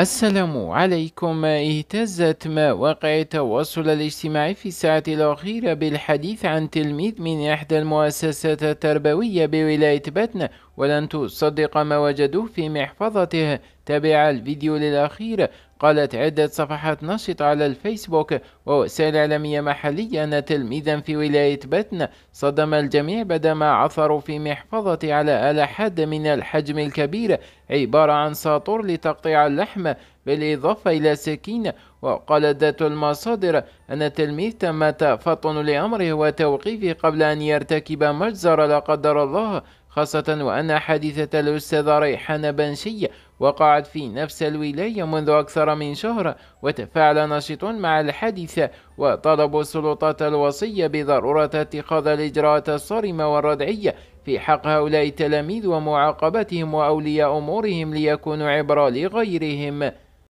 السلام عليكم اهتزت مواقع التواصل الاجتماعي في الساعة الأخيرة بالحديث عن تلميذ من إحدى المؤسسات التربوية بولاية باتنا ولن تصدق ما وجدوه في محفظته تابع الفيديو للأخير قالت عدة صفحات نشط على الفيسبوك ووسائل إعلامية محلية أن تلميذا في ولاية باتنا صدم الجميع بعدما عثروا في محفظته على آلة حادة من الحجم الكبير عبارة عن ساطور لتقطيع اللحم بالإضافة إلى سكينة وقالت ذات المصادر أن التلميذ تم تفطن لأمره وتوقيفه قبل أن يرتكب مجزرة لا قدر الله خاصة وأن حادثة الأستاذ ريحان بنشية وقعت في نفس الولاية منذ أكثر من شهر وتفاعل ناشطون مع الحادثة وطلبوا السلطات الوصية بضرورة اتخاذ الإجراءات الصارمة والردعية في حق هؤلاء التلاميذ ومعاقبتهم وأولياء أمورهم ليكونوا عبرة لغيرهم